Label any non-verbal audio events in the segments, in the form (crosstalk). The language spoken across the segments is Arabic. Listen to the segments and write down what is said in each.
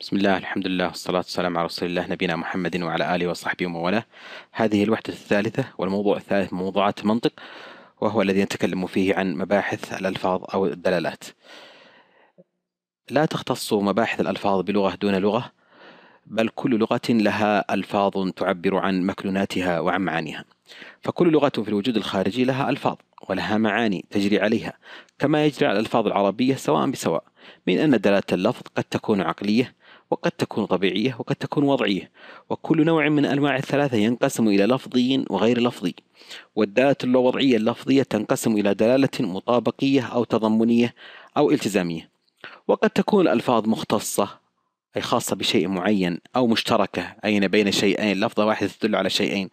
بسم الله الحمد لله والصلاة والسلام على رسول الله نبينا محمد وعلى آله وصحبه ومن والاه هذه الوحدة الثالثة والموضوع الثالث من موضوعات المنطق وهو الذي نتكلم فيه عن مباحث الألفاظ أو الدلالات لا تختص مباحث الألفاظ بلغة دون لغة بل كل لغة لها ألفاظ تعبر عن مكنوناتها وعن معانيها فكل لغة في الوجود الخارجي لها ألفاظ ولها معاني تجري عليها كما يجري على الألفاظ العربية سواء بسواء من أن دلالة اللفظ قد تكون عقلية وقد تكون طبيعية وقد تكون وضعية وكل نوع من أنواع الثلاثة ينقسم إلى لفظي وغير لفظي والدالة الوضعية اللفظية تنقسم إلى دلالة مطابقية أو تضمنية أو التزامية وقد تكون الألفاظ مختصة أي خاصة بشيء معين أو مشتركة أي بين شيئين لفظة واحدة تدل على شيئين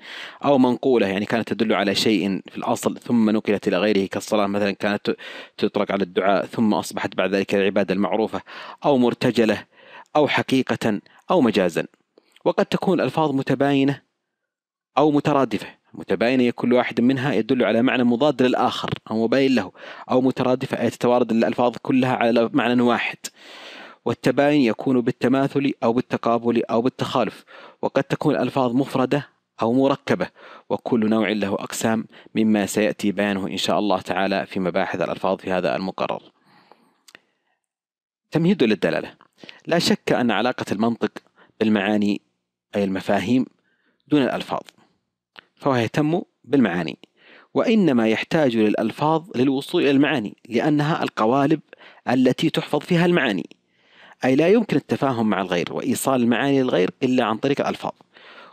أو منقولة يعني كانت تدل على شيء في الأصل ثم نقلت إلى غيره كالصلاة مثلا كانت تطلق على الدعاء ثم أصبحت بعد ذلك العبادة المعروفة أو مرتجلة أو حقيقة أو مجازا وقد تكون الألفاظ متباينة أو مترادفة متباينة كل واحد منها يدل على معنى مضاد للآخر أو مباين له أو مترادفة أي تتوارد الألفاظ كلها على معنى واحد والتباين يكون بالتماثل أو بالتقابل أو بالتخالف وقد تكون الألفاظ مفردة أو مركبة وكل نوع له أقسام مما سيأتي بيانه إن شاء الله تعالى في مباحث الألفاظ في هذا المقرر تمهيد للدلالة لا شك أن علاقة المنطق بالمعاني أي المفاهيم دون الألفاظ فهو يهتم بالمعاني وإنما يحتاج للألفاظ للوصول إلى المعاني لأنها القوالب التي تحفظ فيها المعاني أي لا يمكن التفاهم مع الغير وإيصال المعاني للغير إلا عن طريق الألفاظ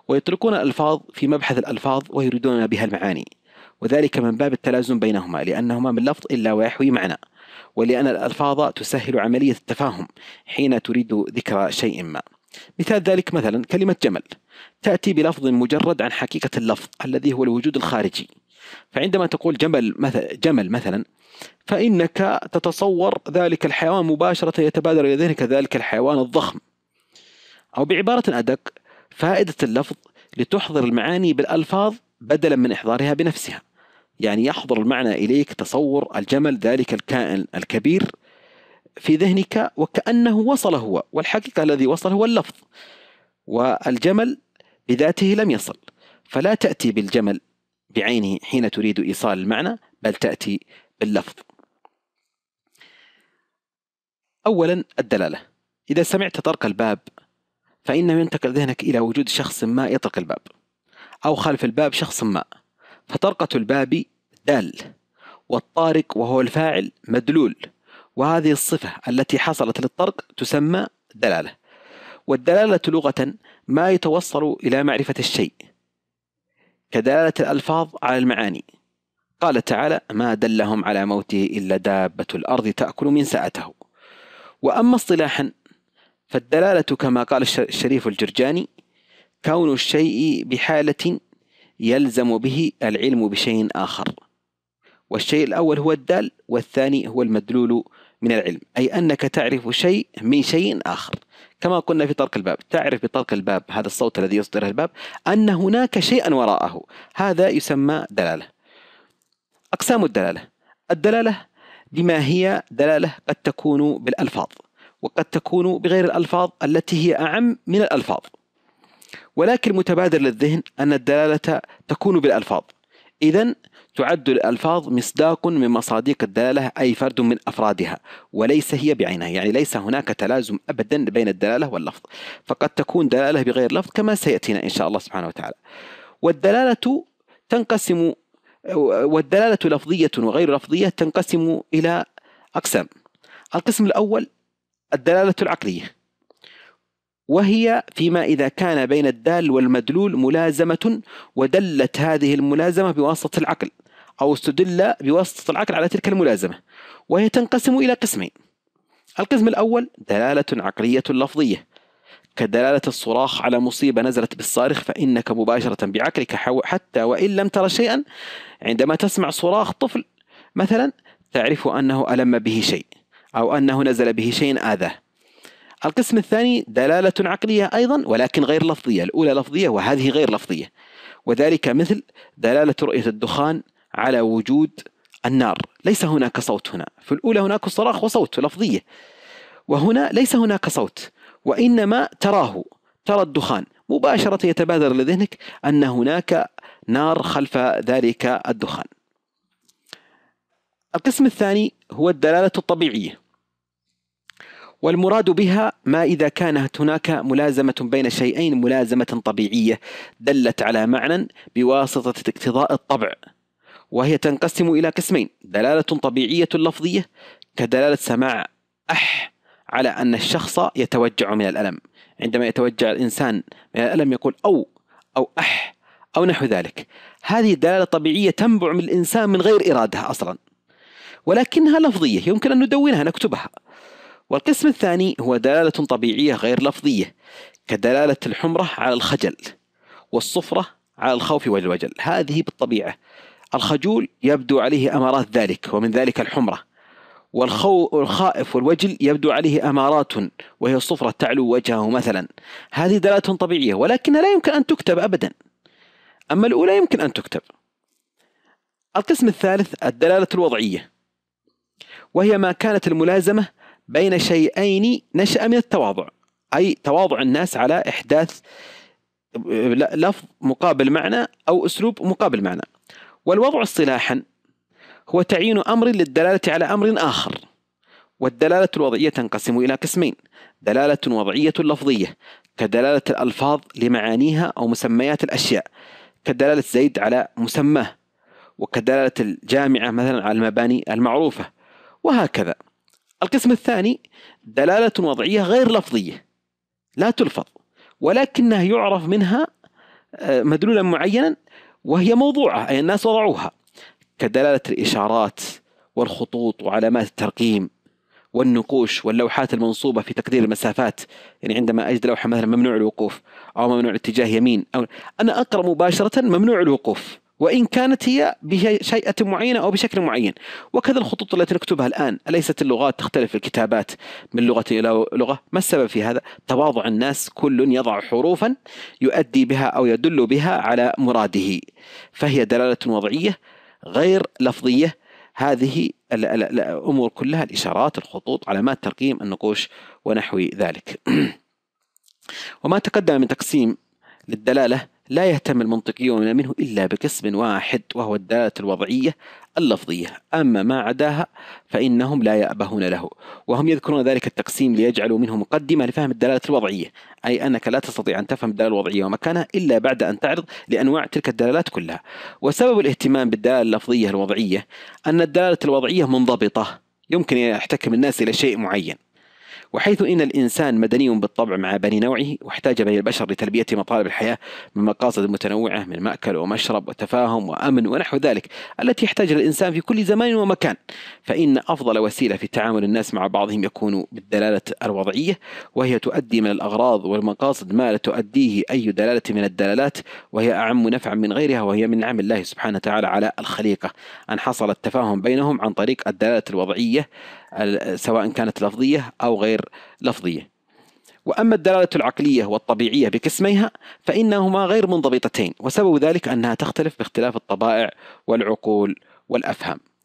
ويتركون الألفاظ في مبحث الألفاظ ويريدون بها المعاني وذلك من باب التلازم بينهما لأنهما من لفظ إلا ويحوي معنى ولأن الألفاظ تسهل عملية التفاهم حين تريد ذكر شيء ما مثال ذلك مثلا كلمة جمل تأتي بلفظ مجرد عن حقيقة اللفظ الذي هو الوجود الخارجي فعندما تقول جمل مثلا جمل مثلا فإنك تتصور ذلك الحيوان مباشرة يتبادر إلى ذهنك ذلك الحيوان الضخم أو بعبارة أدق فائدة اللفظ لتحضر المعاني بالألفاظ بدلا من إحضارها بنفسها يعني يحضر المعنى إليك تصور الجمل ذلك الكائن الكبير في ذهنك وكأنه وصل هو والحقيقة الذي وصل هو اللفظ والجمل بذاته لم يصل فلا تأتي بالجمل بعينه حين تريد إيصال المعنى بل تأتي باللفظ أولا الدلالة إذا سمعت طرق الباب فإنه ينتقل ذهنك إلى وجود شخص ما يطرق الباب أو خلف الباب شخص ما فطرقة الباب دال والطارق وهو الفاعل مدلول وهذه الصفة التي حصلت للطرق تسمى دلالة والدلالة لغة ما يتوصل إلى معرفة الشيء كدلالة الألفاظ على المعاني قال تعالى ما دلهم على موته إلا دابة الأرض تأكل من ساعته وأما اصطلاحا فالدلالة كما قال الشريف الجرجاني كون الشيء بحالة يلزم به العلم بشيء آخر والشيء الأول هو الدال والثاني هو المدلول من العلم أي أنك تعرف شيء من شيء آخر كما قلنا في طرق الباب تعرف بطرق الباب هذا الصوت الذي يصدر الباب أن هناك شيئا وراءه هذا يسمى دلالة أقسام الدلالة الدلالة بما هي دلالة قد تكون بالألفاظ وقد تكون بغير الألفاظ التي هي أعم من الألفاظ ولكن متبادر للذهن أن الدلالة تكون بالألفاظ إذا تعد الألفاظ مصداق من مصادق الدلالة أي فرد من أفرادها وليس هي بعينها يعني ليس هناك تلازم أبدا بين الدلالة واللفظ فقد تكون دلالة بغير لفظ كما سيأتينا إن شاء الله سبحانه وتعالى والدلالة تنقسم والدلالة لفظية وغير لفظية تنقسم إلى أقسام القسم الأول الدلالة العقلية وهي فيما إذا كان بين الدال والمدلول ملازمة ودلت هذه الملازمة بواسطة العقل أو استدل بواسطة العقل على تلك الملازمة وهي تنقسم إلى قسمين القسم الأول دلالة عقلية لفظية كدلالة الصراخ على مصيبة نزلت بالصارخ فإنك مباشرة بعقلك حتى وإن لم ترى شيئا عندما تسمع صراخ طفل مثلا تعرف أنه ألم به شيء أو أنه نزل به شيء آذاه القسم الثاني دلالة عقلية أيضا ولكن غير لفظية الأولى لفظية وهذه غير لفظية وذلك مثل دلالة رؤية الدخان على وجود النار ليس هناك صوت هنا في الأولى هناك صراخ وصوت لفظية وهنا ليس هناك صوت وإنما تراه ترى الدخان مباشرة يتبادر لذهنك أن هناك نار خلف ذلك الدخان القسم الثاني هو الدلالة الطبيعية والمراد بها ما إذا كانت هناك ملازمة بين شيئين ملازمة طبيعية دلت على معنى بواسطة اقتضاء الطبع وهي تنقسم إلى قسمين دلالة طبيعية لفظية كدلالة سماع أح على أن الشخص يتوجع من الألم عندما يتوجع الإنسان من الألم يقول أو أو أح أو نحو ذلك هذه الدلالة الطبيعية تنبع من الإنسان من غير إرادة أصلا ولكنها لفظية يمكن أن ندونها نكتبها والقسم الثاني هو دلالة طبيعية غير لفظية كدلالة الحمرة على الخجل والصفرة على الخوف والوجل هذه بالطبيعة الخجول يبدو عليه أمارات ذلك ومن ذلك الحمرة والخو... والخائف والوجل يبدو عليه أمارات وهي الصفرة تعلو وجهه مثلا هذه دلالة طبيعية ولكنها لا يمكن أن تكتب أبدا أما الأولى يمكن أن تكتب القسم الثالث الدلالة الوضعية وهي ما كانت الملازمة بين شيئين نشأ من التواضع أي تواضع الناس على إحداث لفظ مقابل معنى أو أسلوب مقابل معنى والوضع اصطلاحا هو تعيين أمر للدلالة على أمر آخر والدلالة الوضعية تنقسم إلى قسمين دلالة وضعية لفظية كدلالة الألفاظ لمعانيها أو مسميات الأشياء كدلالة زيد على مسماه وكدلالة الجامعة مثلا على المباني المعروفة وهكذا القسم الثاني دلالة وضعية غير لفظية لا تلفظ ولكنها يعرف منها آه، مدلولا معينا وهي موضوعة أي الناس وضعوها كدلالة الإشارات والخطوط وعلامات الترقيم والنقوش واللوحات المنصوبة في تقدير المسافات يعني عندما أجد لوحة مثلا ممنوع الوقوف أو ممنوع اتجاه يمين أو أنا أقرأ مباشرة ممنوع الوقوف وإن كانت هي بشيئة معينة أو بشكل معين وكذا الخطوط التي نكتبها الآن أليست اللغات تختلف الكتابات من لغة إلى لغة ما السبب في هذا؟ تواضع الناس كل يضع حروفا يؤدي بها أو يدل بها على مراده فهي دلالة وضعية غير لفظية هذه الأمور كلها الإشارات الخطوط علامات ترقيم النقوش ونحو ذلك (clears throat) وما تقدم من تقسيم للدلالة لا يهتم المنطقيون منه إلا بقسم واحد وهو الدلالة الوضعية اللفظية أما ما عداها فإنهم لا يأبهون له وهم يذكرون ذلك التقسيم ليجعلوا منه مقدمة لفهم الدلالة الوضعية أي أنك لا تستطيع أن تفهم الدلالة الوضعية ومكانها إلا بعد أن تعرض لأنواع تلك الدلالات كلها وسبب الاهتمام بالدلالة اللفظية الوضعية أن الدلالة الوضعية منضبطة يمكن أن يحتكم الناس إلى شيء معين وحيث إن الإنسان مدني بالطبع مع بني نوعه واحتاج بني البشر لتلبية مطالب الحياة من مقاصد متنوعة من مأكل ومشرب وتفاهم وأمن ونحو ذلك التي يحتاجها الإنسان في كل زمان ومكان فإن أفضل وسيلة في تعامل الناس مع بعضهم يكون بالدلالة الوضعية وهي تؤدي من الأغراض والمقاصد ما لا تؤديه أي دلالة من الدلالات وهي أعم نفعا من غيرها وهي من نعم الله سبحانه وتعالى على الخليقة أن حصل التفاهم بينهم عن طريق الدلالة الوضعية سواء كانت لفظية أو غير غير لفظية وأما الدلالة العقلية والطبيعية بقسميها فإنهما غير منضبطتين وسبب ذلك أنها تختلف باختلاف الطبائع والعقول والأفهام